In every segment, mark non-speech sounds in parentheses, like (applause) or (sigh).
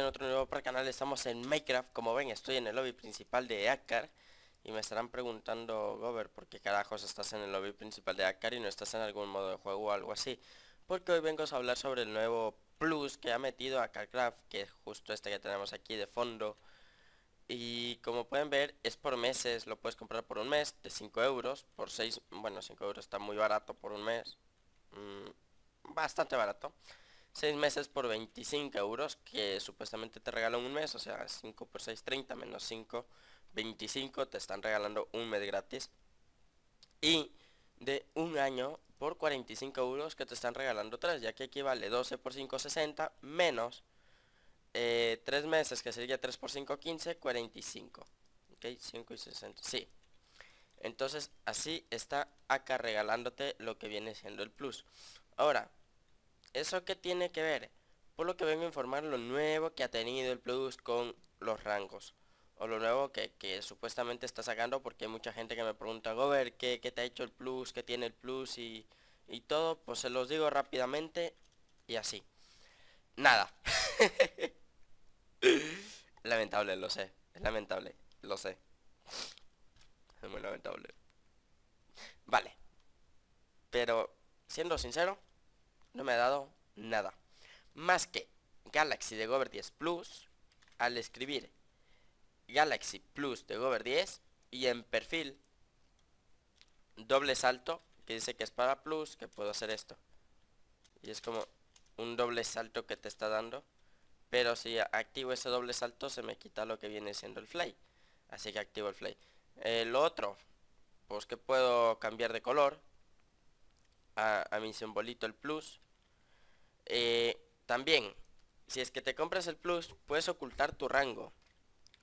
en otro nuevo para canal, estamos en Minecraft Como ven, estoy en el lobby principal de Akkar Y me estarán preguntando, Gober, ¿por qué carajos estás en el lobby principal de Akkar y no estás en algún modo de juego o algo así? Porque hoy vengo a hablar sobre el nuevo plus que ha metido Akkarcraft Que es justo este que tenemos aquí de fondo Y como pueden ver, es por meses, lo puedes comprar por un mes de 5 euros Por 6, bueno 5 euros está muy barato por un mes mm, Bastante barato 6 meses por 25 euros, que supuestamente te regalan un mes, o sea, 5 por 6, 30, menos 5, 25, te están regalando un mes gratis. Y de un año por 45 euros que te están regalando 3, ya que equivale 12 por 5, 60, menos 3 eh, meses, que sería 3 por 5, 15, 45. Ok, 5 y 60, sí. Entonces así está acá regalándote lo que viene siendo el plus. Ahora, ¿Eso qué tiene que ver? Por lo que vengo a informar lo nuevo que ha tenido el Plus con los rangos. O lo nuevo que, supuestamente está sacando porque hay mucha gente que me pregunta, Gober, ¿qué, te ha hecho el Plus? ¿Qué tiene el Plus? Y, y todo, pues se los digo rápidamente y así. Nada. (laughs) lamentable, lo sé. Es lamentable, lo sé. Es muy lamentable. Vale. Pero, siendo sincero, no me ha dado nada. Más que Galaxy de Gover 10 Plus, al escribir Galaxy Plus de Gover 10 y en perfil doble salto, que dice que es para Plus, que puedo hacer esto. Y es como un doble salto que te está dando. Pero si activo ese doble salto se me quita lo que viene siendo el fly. Así que activo el fly. El otro, pues que puedo cambiar de color a, mi simbolito el plus. Eh, también, si es que te compras el plus, puedes ocultar tu rango.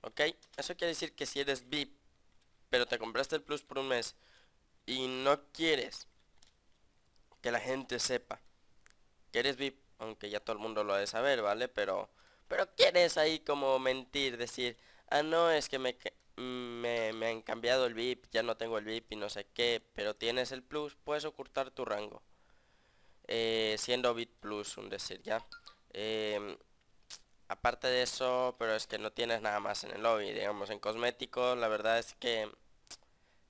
¿Ok? Eso quiere decir que si eres VIP, pero te compraste el plus por un mes y no quieres que la gente sepa que eres VIP, aunque ya todo el mundo lo ha de saber, ¿vale? Pero, pero quieres ahí como mentir, decir, ah, no, es que me, me, han cambiado el VIP, ya no tengo el VIP y no sé qué, pero tienes el plus, puedes ocultar tu rango. Eh, siendo VIP plus, un decir, ya. Em, aparte de eso, pero es que no tienes nada más en el lobby, digamos, en cosméticos, la verdad es que...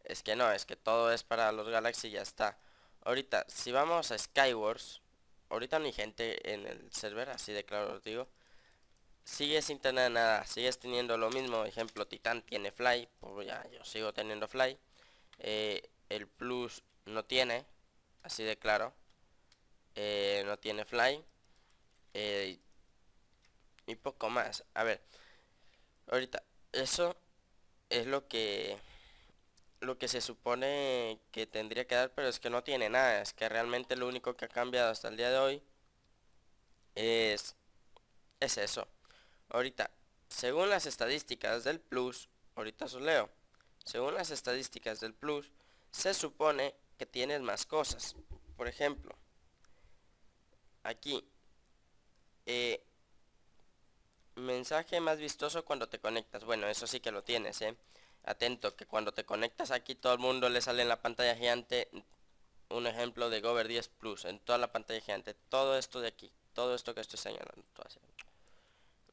Es que no, es que todo es para los Galaxy y ya está. Ahorita, si vamos a Skywars, ahorita no hay gente en el server, así de claro os digo sigues sin tener nada, sigues teniendo lo mismo, ejemplo, Titán tiene Fly, pues ya yo sigo teniendo Fly, eh, el Plus no tiene, así de claro, eh, no tiene Fly, eh, y poco más, a ver, ahorita, eso es lo que lo que se supone que tendría que dar, pero es que no tiene nada, es que realmente lo único que ha cambiado hasta el día de hoy es, es eso. Ahorita, según las estadísticas del plus, ahorita os leo. Según las estadísticas del plus, se supone que tienes más cosas. Por ejemplo, aquí, eh, mensaje más vistoso cuando te conectas. Bueno, eso sí que lo tienes, ¿eh? Atento, que cuando te conectas aquí todo el mundo le sale en la pantalla gigante un ejemplo de Gover 10 Plus, en toda la pantalla gigante. Todo esto de aquí, todo esto que estoy señalando.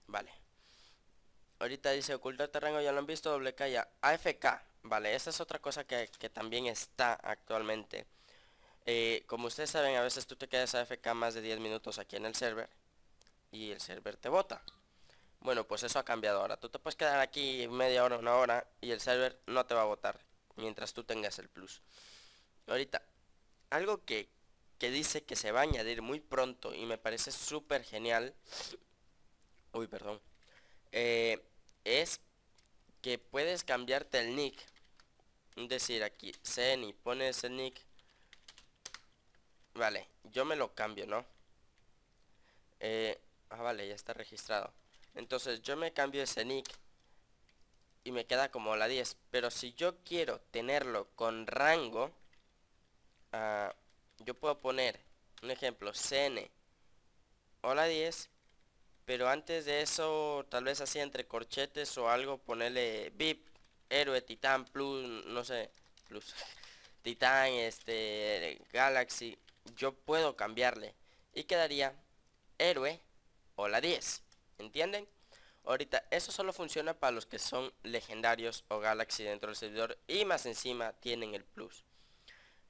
Vale. Ahorita dice ocultar terreno, ya lo han visto, doble calla AFK. Vale, esa es otra cosa que, también está actualmente. Eh, como ustedes saben, a veces tú te quedas AFK más de 10 minutos aquí en el server. Y el server te bota. Bueno, pues eso ha cambiado ahora. Tú te puedes quedar aquí media hora, una hora. Y el server no te va a botar. Mientras tú tengas el plus. Ahorita, algo que, que dice que se va a añadir muy pronto. Y me parece súper genial. Uy, perdón. Eh, es que puedes cambiarte el nick. Es decir, aquí, cn y pones el nick. Vale, yo me lo cambio, ¿no? Eh, ah, vale, ya está registrado. Entonces yo me cambio ese nick y me queda como la 10. Pero si yo quiero tenerlo con rango, ah, yo puedo poner un ejemplo, CN, la 10 pero antes de eso, tal vez así entre corchetes o algo, ponerle VIP, héroe, titán, plus, no sé, plus, (laughs) titán, este, galaxy. Yo puedo cambiarle. Y quedaría héroe o la 10. ¿Entienden? Ahorita, eso solo funciona para los que son legendarios o Galaxy dentro del servidor y más encima tienen el plus.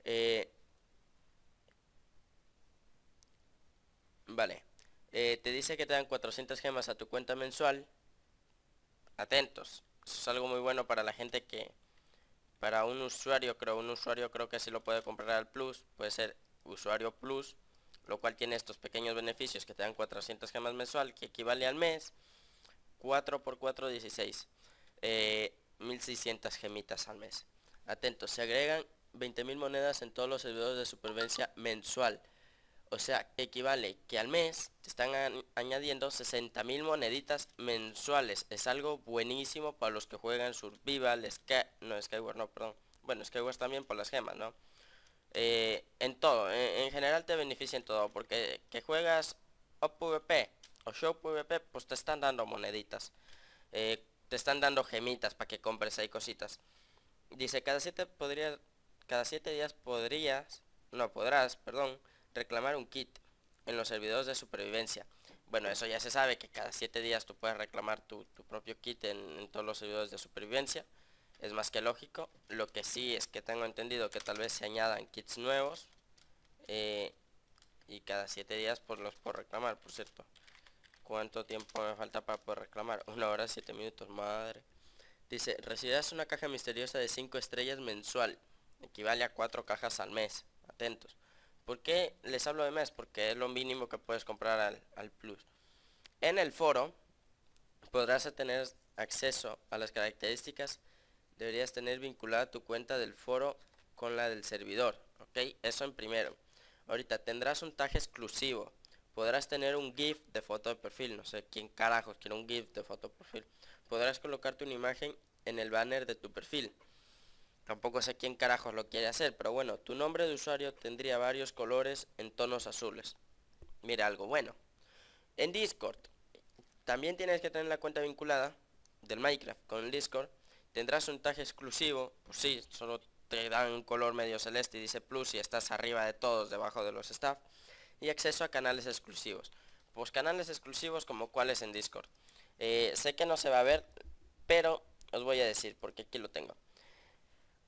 Eh, vale. Eh, te dice que te dan 400 gemas a tu cuenta mensual. Atentos. Eso es algo muy bueno para la gente que... Para un usuario, creo, un usuario creo que si lo puede comprar al Plus. Puede ser usuario Plus. Lo cual tiene estos pequeños beneficios que te dan 400 gemas mensual, que equivale al mes. 4 por 4, 16. 1600 gemitas al mes. Atentos, se agregan 20.000 monedas en todos los servidores de supervivencia mensual. O sea, equivale que al mes te están añadiendo 60.000 moneditas mensuales. Es algo buenísimo para los que juegan Survival, Sky... No, Skyward no, perdón. Bueno, Skyward también por las gemas, ¿no? Eh, en todo, en, general te beneficia en todo, porque que juegas OPVP o Show pues te están dando moneditas. Eh, te están dando gemitas para que compres ahí cositas. Dice, cada 7 cada siete días podrías, no podrás, perdón, Reclamar un kit en los servidores de supervivencia. Bueno, eso ya se sabe que cada 7 días tú puedes reclamar tu, propio kit en, todos los servidores de supervivencia. Es más que lógico. Lo que sí es que tengo entendido que tal vez se añadan kits nuevos. Eh, y cada 7 días Por pues, los puedo reclamar, por cierto. ¿Cuánto tiempo me falta para poder reclamar? Una hora, 7 minutos, madre. Dice, recibirás una caja misteriosa de 5 estrellas mensual. Equivale a 4 cajas al mes. Atentos. ¿Por qué les hablo de mes? Porque es lo mínimo que puedes comprar al, al plus. En el foro podrás tener acceso a las características. Deberías tener vinculada tu cuenta del foro con la del servidor. ¿Ok? Eso en primero. Ahorita tendrás un tag exclusivo. Podrás tener un GIF de foto de perfil. No sé quién carajos quiere un GIF de foto de perfil. Podrás colocarte una imagen en el banner de tu perfil. Tampoco sé quién carajos lo quiere hacer, pero bueno, tu nombre de usuario tendría varios colores en tonos azules. Mira, algo bueno. En Discord, también tienes que tener la cuenta vinculada del Minecraft con el Discord. Tendrás un tag exclusivo, pues sí, solo te dan un color medio celeste y dice plus y estás arriba de todos, debajo de los staff. Y acceso a canales exclusivos. Pues canales exclusivos como cuáles en Discord. Eh, sé que no se va a ver, pero os voy a decir porque aquí lo tengo.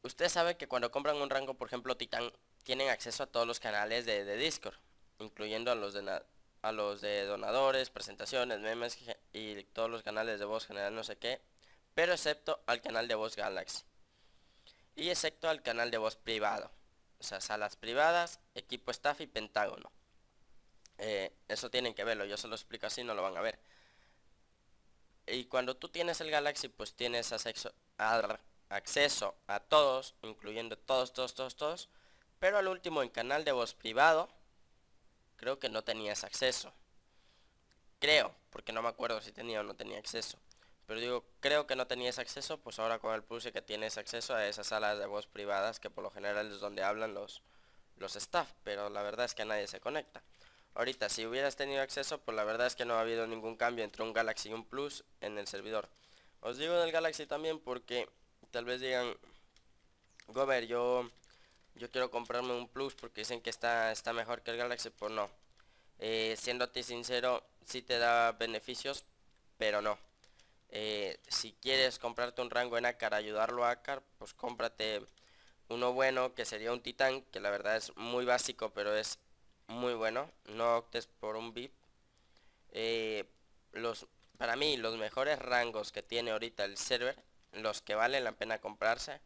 Usted sabe que cuando compran un rango, por ejemplo Titán, tienen acceso a todos los canales de, Discord, incluyendo a los de, donadores, presentaciones, memes y todos los canales de voz general no sé qué, pero excepto al canal de voz Galaxy. Y excepto al canal de voz privado, o sea, salas privadas, equipo staff y pentágono. Eh, eso tienen que verlo, yo se lo explico así, no lo van a ver. Y cuando tú tienes el Galaxy, pues tienes acceso, a acceso a todos, incluyendo todos, todos, todos, todos. Pero al último, en canal de voz privado, creo que no tenías acceso. Creo, porque no me acuerdo si tenía o no tenía acceso. Pero digo, creo que no tenías acceso, pues ahora con el plus que tienes acceso a esas salas de voz privadas que por lo general es donde hablan los, los staff, pero la verdad es que nadie se conecta. Ahorita, si hubieras tenido acceso, pues la verdad es que no ha habido ningún cambio entre un Galaxy y un Plus en el servidor. Os digo del Galaxy también porque tal vez digan, Gober, yo, yo quiero comprarme un Plus porque dicen que está, está mejor que el Galaxy, pues no. Eh, siéndote sincero, sí te da beneficios, pero no. Eh, si quieres comprarte un rango en Acar, ayudarlo a Acar, pues cómprate uno bueno que sería un titán, que la verdad es muy básico, pero es muy bueno. No optes por un VIP. Eh, los, para mí, los mejores rangos que tiene ahorita el server los que valen la pena comprarse.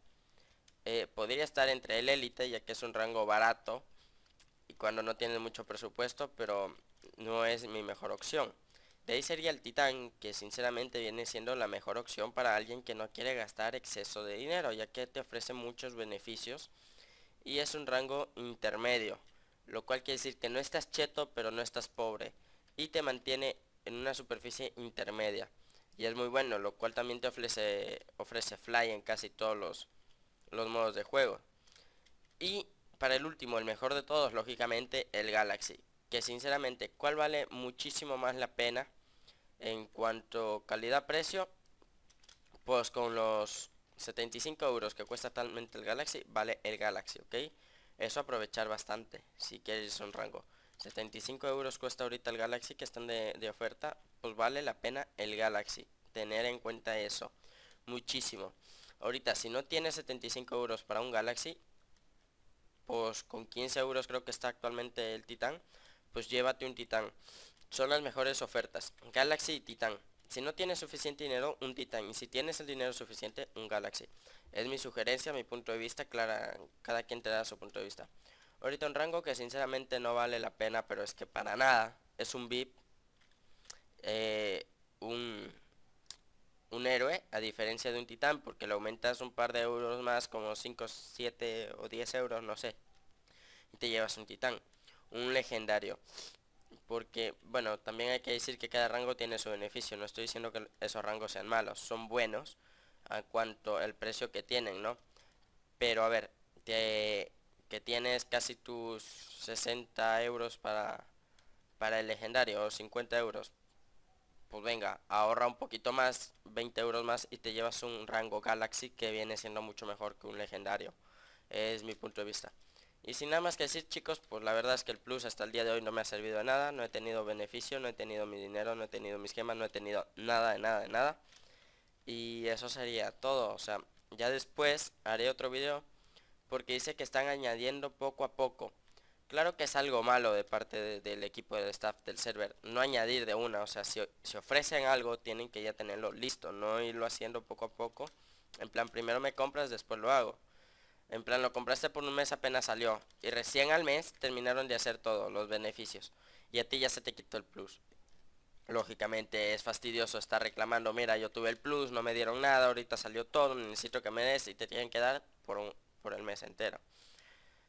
Eh, podría estar entre el élite, ya que es un rango barato y cuando no tienes mucho presupuesto, pero no es mi mejor opción. De ahí sería el titán, que sinceramente viene siendo la mejor opción para alguien que no quiere gastar exceso de dinero, ya que te ofrece muchos beneficios y es un rango intermedio, lo cual quiere decir que no estás cheto pero no estás pobre y te mantiene en una superficie intermedia y es muy bueno, lo cual también te ofrece, ofrece fly en casi todos los, los modos de juego. Y para el último, el mejor de todos, lógicamente, el Galaxy, que sinceramente, cuál vale muchísimo más la pena en cuanto calidad-precio, pues con los 75 euros que cuesta totalmente el Galaxy, vale el Galaxy, ¿ok? Eso aprovechar bastante, si quieres un rango. 75 euros cuesta ahorita el Galaxy que están de, oferta. Pues vale la pena el Galaxy. Tener en cuenta eso. Muchísimo. Ahorita, si no tienes 75 euros para un Galaxy, pues con 15 euros creo que está actualmente el Titán, pues llévate un Titán. Son las mejores ofertas. Galaxy y Titán. Si no tienes suficiente dinero, un Titán. Y si tienes el dinero suficiente, un Galaxy. Es mi sugerencia, mi punto de vista. Clara, cada quien te da su punto de vista. Ahorita un rango que sinceramente no vale la pena, pero es que para nada. Es un VIP. Eh, un, un héroe, a diferencia de un titán, porque le aumentas un par de euros más, como 5, 7 o 10 euros, no sé. Y te llevas un titán. Un legendario. Porque, bueno, también hay que decir que cada rango tiene su beneficio. No estoy diciendo que esos rangos sean malos. Son buenos a cuanto el precio que tienen, ¿no? Pero a ver, te que tienes casi tus 60 euros para, para el legendario o 50 euros, pues venga, ahorra un poquito más, 20 euros más y te llevas un rango Galaxy que viene siendo mucho mejor que un legendario. Es mi punto de vista. Y sin nada más que decir chicos, pues la verdad es que el plus hasta el día de hoy no me ha servido de nada, no he tenido beneficio, no he tenido mi dinero, no he tenido mis gemas, no he tenido nada de nada de nada. Y eso sería todo, o sea, ya después haré otro video porque dice que están añadiendo poco a poco. Claro que es algo malo de parte del equipo del staff del server, no añadir de una, o sea, si, si, ofrecen algo tienen que ya tenerlo listo, no irlo haciendo poco a poco. En plan, primero me compras, después lo hago. En plan, lo compraste por un mes apenas salió y recién al mes terminaron de hacer todo, los beneficios. Y a ti ya se te quitó el plus. Lógicamente es fastidioso estar reclamando, mira, yo tuve el plus, no me dieron nada, ahorita salió todo, necesito que me des y te tienen que dar por un, por el mes entero.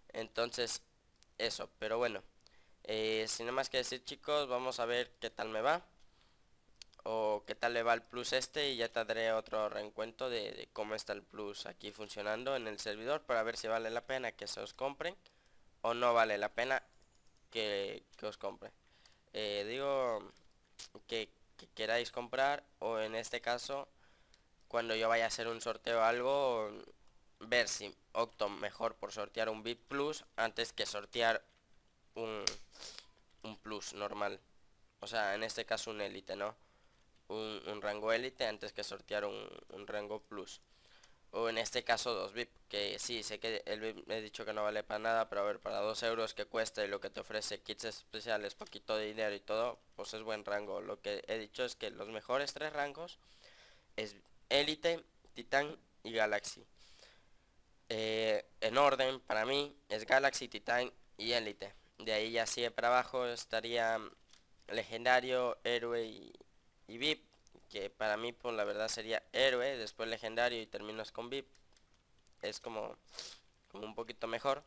Entonces, eso, pero bueno. Eh, sin más que decir chicos, vamos a ver qué tal me va. O qué tal le va el plus este y ya te daré otro reencuentro de, cómo está el plus aquí funcionando en el servidor para ver si vale la pena que se os compren o no vale la pena que, os compre. Eh, digo que, queráis comprar o en este caso cuando yo vaya a hacer un sorteo algo ver si opto mejor por sortear un VIP Plus antes que sortear un, un Plus normal. O sea, en este caso un élite, ¿no? Un, un, rango élite antes que sortear un, rango Plus. O en este caso dos VIP, que sí, sé que el VIP me he dicho que no vale para nada, pero a ver, para dos euros que cuesta y lo que te ofrece kits especiales, poquito de dinero y todo, pues es buen rango. Lo que he dicho es que los mejores tres rangos es élite, titán y galaxy. Eh, en orden para mí es Galaxy, Titan y Elite. De ahí ya sigue para abajo estaría Legendario, Héroe y, VIP. Que para mí por pues, la verdad sería Héroe, después Legendario y terminas con VIP. Es como, como un poquito mejor.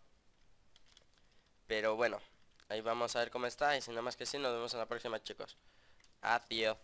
Pero bueno, ahí vamos a ver cómo está. Y si nada más que sí, nos vemos en la próxima chicos. Adiós.